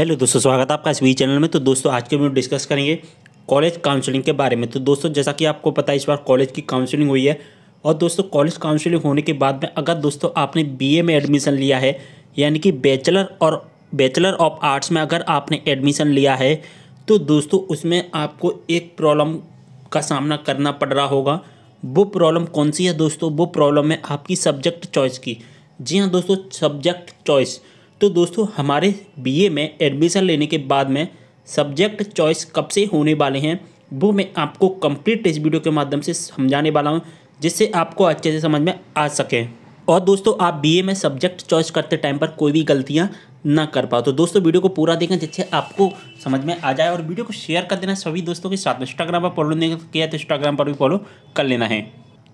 hello दोस्तों स्वागत है आपका इस वी चैनल में तो दोस्तों आज के वीडियो डिस्कस करेंगे कॉलेज काउंसलिंग के बारे में तो दोस्तों जैसा कि आपको पता है इस बार कॉलेज की काउंसलिंग हुई है और दोस्तों कॉलेज काउंसलिंग होने के बाद में अगर दोस्तों आपने बीए में एडमिशन लिया है यानी कि बैचलर और बैचलर ऑफ आर्ट्स में अगर आपने एडमिशन लिया है तो दोस्तों उसमें आपको एक प्रॉब्लम का सामना करना पड़ रहा होगा वो प्रॉब्लम कौन सी है दोस्तों वो प्रॉब्लम है आपकी सब्जेक्ट चॉइस की जी हाँ दोस्तों सब्जेक्ट चॉइस तो दोस्तों हमारे बीए में एडमिशन लेने के बाद में सब्जेक्ट चॉइस कब से होने वाले हैं वो मैं आपको कंप्लीट इस वीडियो के माध्यम से समझाने वाला हूँ जिससे आपको अच्छे से समझ में आ सके और दोस्तों आप बीए में सब्जेक्ट चॉइस करते टाइम पर कोई भी गलतियाँ ना कर पाओ तो दोस्तों वीडियो को पूरा देखें जिससे आपको समझ में आ जाए और वीडियो को शेयर कर देना सभी दोस्तों के साथ इंस्टाग्राम तो पर फॉलो नहीं किया तो इंस्टाग्राम पर भी फॉलो कर लेना है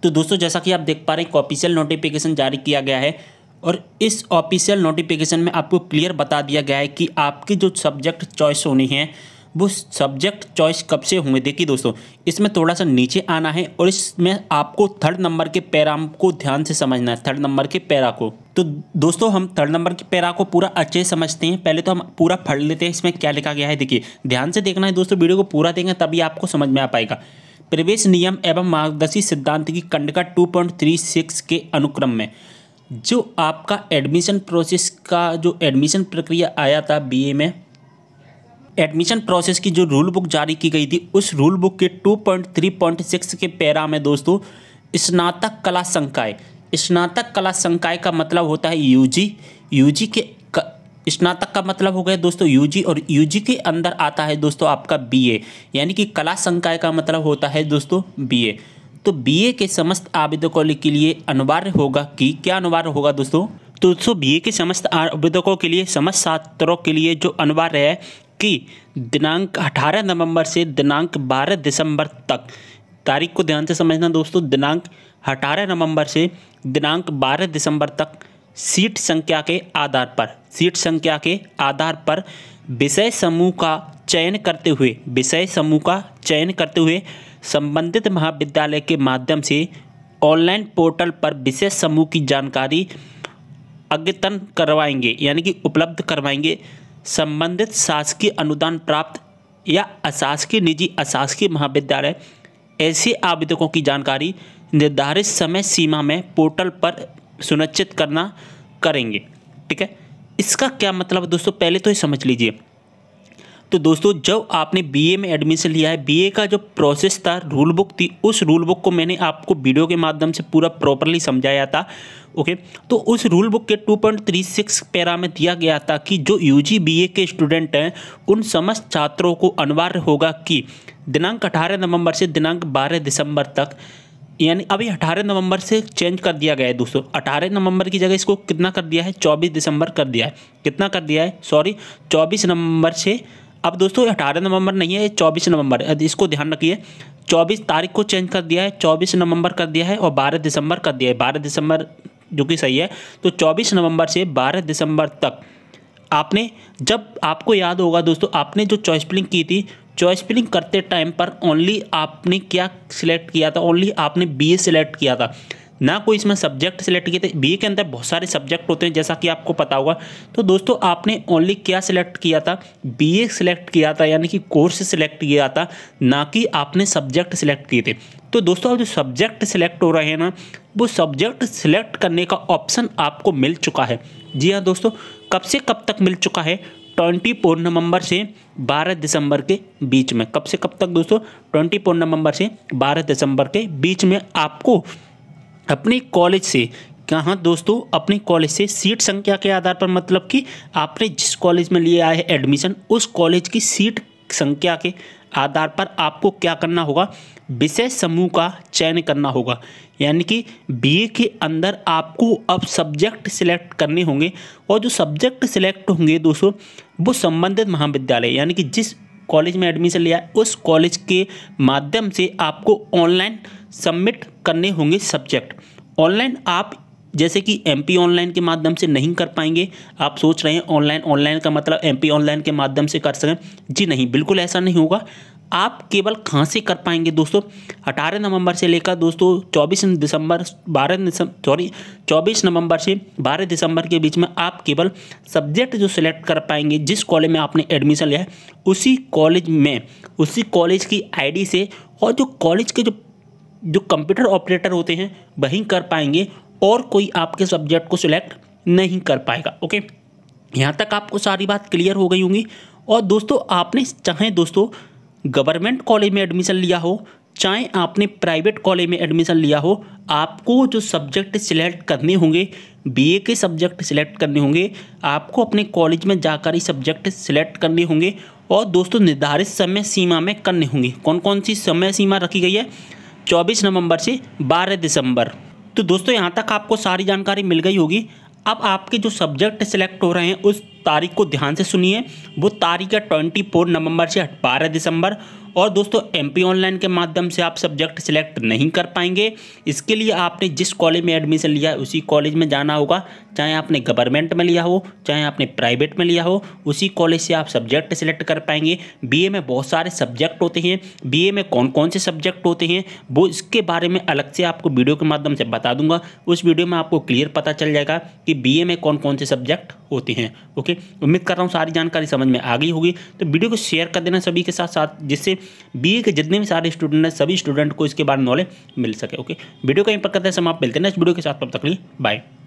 तो दोस्तों जैसा कि आप देख पा रहे हैं ऑफिशियल नोटिफिकेशन जारी किया गया है और इस ऑफिशियल नोटिफिकेशन में आपको क्लियर बता दिया गया है कि आपकी जो सब्जेक्ट चॉइस होनी है वो सब्जेक्ट चॉइस कब से होंगे देखिए दोस्तों इसमें थोड़ा सा नीचे आना है और इसमें आपको थर्ड नंबर के पैराम को ध्यान से समझना है थर्ड नंबर के पैरा को तो दोस्तों हम थर्ड नंबर के पैरा को पूरा अच्छे से समझते हैं पहले तो हम पूरा पढ़ लेते हैं इसमें क्या लिखा गया है देखिए ध्यान से देखना है दोस्तों वीडियो को पूरा देंगे तभी आपको समझ में आ पाएगा प्रवेश नियम एवं मार्गदर्शी सिद्धांत की कंडका टू पॉइंट थ्री सिक्स के अनुक्रम में जो आपका एडमिशन प्रोसेस का जो एडमिशन प्रक्रिया आया था बीए में एडमिशन प्रोसेस की जो रूल बुक जारी की गई थी उस रूल बुक के 2.3.6 के पैरा में दोस्तों स्नातक कला संकाय स्नातक कला संकाय का मतलब होता है यूजी यूजी के स्नातक का मतलब हो गया दोस्तों यूजी और यूजी के अंदर आता है दोस्तों आपका बीए यानी कि कला संकाय का मतलब होता है दोस्तों बीए तो बीए के समस्त आवेदकों के लिए अनिवार्य होगा कि क्या अनिवार्य होगा दोस्तों तो दोस्तों बीए के समस्त आवेदकों के लिए समस्त छात्रों के लिए जो अनिवार्य है कि दिनांक 18 नवंबर से दिनांक 12 दिसंबर तक तारीख को ध्यान से समझना दोस्तों दिनांक 18 नवंबर से दिनांक 12 दिसंबर तक सीट संख्या के आधार पर सीट संख्या के आधार पर विषय समूह का चयन करते हुए विषय समूह का चयन करते हुए संबंधित महाविद्यालय के माध्यम से ऑनलाइन पोर्टल पर विशेष समूह की जानकारी अद्यतन करवाएंगे यानी कि उपलब्ध करवाएंगे संबंधित शासकीय अनुदान प्राप्त या अशासकीय निजी अशासकीय महाविद्यालय ऐसे आवेदकों की जानकारी निर्धारित समय सीमा में पोर्टल पर सुनिश्चित करना करेंगे ठीक है इसका क्या मतलब दोस्तों पहले तो ये समझ लीजिए तो दोस्तों जब आपने बीए में एडमिशन लिया है बीए का जो प्रोसेस था रूल बुक थी उस रूल बुक को मैंने आपको वीडियो के माध्यम से पूरा प्रॉपरली समझाया था ओके तो उस रूल बुक के 2.36 पैरा में दिया गया था कि जो यू जी के स्टूडेंट हैं उन समस्त छात्रों को अनिवार्य होगा कि दिनांक अठारह नवंबर से दिनांक बारह दिसंबर तक यानी अभी 18 नवंबर से चेंज कर दिया गया है दोस्तों 18 नवंबर की जगह इसको कितना कर दिया है 24 दिसंबर कर दिया है कितना कर दिया है सॉरी 24 नवंबर से अब दोस्तों अठारह नवंबर नहीं है चौबीस नवंबर इसको ध्यान रखिए चौबीस तारीख को चेंज कर दिया है चौबीस नवंबर कर दिया है और बारह दिसंबर कर दिया है बारह दिसंबर जो कि सही है तो चौबीस नवंबर से बारह दिसंबर तक आपने जब आपको याद होगा दोस्तों आपने जो चॉइस प्लिंग की थी चॉइस प्लिंग करते टाइम पर ओनली आपने क्या सिलेक्ट किया था ओनली आपने बी ए सिलेक्ट किया था ना कोई इसमें सब्जेक्ट सेलेक्ट किए थे बी के अंदर बहुत सारे सब्जेक्ट होते हैं जैसा कि आपको पता होगा तो दोस्तों आपने ओनली क्या सिलेक्ट किया था बी ए सिलेक्ट किया था यानी कि कोर्स सिलेक्ट किया था ना कि आपने सब्जेक्ट सिलेक्ट किए थे तो दोस्तों अब जो सब्जेक्ट सिलेक्ट हो रहे हैं ना वो सब्जेक्ट सिलेक्ट करने का ऑप्शन आपको मिल चुका है जी हाँ दोस्तों कब से कब तक मिल चुका है ट्वेंटी फोर नवंबर से बारह दिसंबर के बीच में कब से कब तक दोस्तों ट्वेंटी फोर नवंबर से बारह दिसंबर के बीच में आपको अपने कॉलेज से कहाँ दोस्तों अपने कॉलेज से सीट संख्या के आधार पर मतलब कि आपने जिस कॉलेज में लिया है एडमिशन उस कॉलेज की सीट संख्या के आधार पर आपको क्या करना होगा विषय समूह का चयन करना होगा यानी कि बीए के अंदर आपको अब सब्जेक्ट सिलेक्ट करने होंगे और जो सब्जेक्ट सिलेक्ट होंगे दोस्तों वो संबंधित महाविद्यालय यानी कि जिस कॉलेज में एडमिशन लिया उस कॉलेज के माध्यम से आपको ऑनलाइन सबमिट करने होंगे सब्जेक्ट ऑनलाइन आप जैसे कि एमपी ऑनलाइन के माध्यम से नहीं कर पाएंगे आप सोच रहे हैं ऑनलाइन ऑनलाइन का मतलब एमपी ऑनलाइन के माध्यम से कर सकें जी नहीं बिल्कुल ऐसा नहीं होगा आप केवल कहाँ से कर पाएंगे दोस्तों अठारह नवंबर से लेकर दोस्तों चौबीस दिसंबर दिसंबर सॉरी चौबीस नवंबर से बारह दिसंबर के बीच में आप केवल सब्जेक्ट जो सिलेक्ट कर पाएंगे जिस कॉलेज में आपने एडमिशन लिया है उसी कॉलेज में उसी कॉलेज की आईडी से और जो कॉलेज के जो जो कंप्यूटर ऑपरेटर होते हैं वही कर पाएंगे और कोई आपके सब्जेक्ट को सिलेक्ट नहीं कर पाएगा ओके यहाँ तक आपको सारी बात क्लियर हो गई होंगी और दोस्तों आपने चाहे दोस्तों गवर्नमेंट कॉलेज में एडमिशन लिया हो चाहे आपने प्राइवेट कॉलेज में एडमिशन लिया हो आपको जो सब्जेक्ट सिलेक्ट करने होंगे बीए के सब्जेक्ट सिलेक्ट करने होंगे आपको अपने कॉलेज में जाकर ही सब्जेक्ट सिलेक्ट करने होंगे और दोस्तों निर्धारित समय सीमा में करने होंगे कौन कौन सी समय सीमा रखी गई है चौबीस नवंबर से बारह दिसंबर तो दोस्तों यहाँ तक आपको सारी जानकारी मिल गई होगी अब आपके जो सब्जेक्ट सिलेक्ट हो रहे हैं उस तारीख को ध्यान से सुनिए वो तारीख है ट्वेंटी फोर नवंबर से बारह दिसंबर और दोस्तों एम ऑनलाइन के माध्यम से आप सब्जेक्ट सिलेक्ट नहीं कर पाएंगे इसके लिए आपने जिस कॉलेज में एडमिशन लिया है उसी कॉलेज में जाना होगा चाहे आपने गवर्नमेंट में लिया हो चाहे आपने प्राइवेट में लिया हो उसी कॉलेज से आप सब्जेक्ट सिलेक्ट कर पाएंगे बी में बहुत सारे सब्जेक्ट होते हैं बी में कौन कौन से सब्जेक्ट होते हैं वो इसके बारे में अलग से आपको वीडियो के माध्यम से बता दूंगा उस वीडियो में आपको क्लियर पता चल जाएगा कि बी में कौन कौन से सब्जेक्ट होते हैं ओके उम्मीद कर रहा हूँ सारी जानकारी समझ में आ गई होगी तो वीडियो को शेयर कर देना सभी के साथ साथ जिससे बी के जितने भी सारे स्टूडेंट हैं सभी स्टूडेंट को इसके बारे में नॉलेज मिल सके ओके वीडियो का इंपैक्ट करते हैं समाप्त मिलते हैं नेक्स्ट वीडियो के साथ तब तक लिए बाय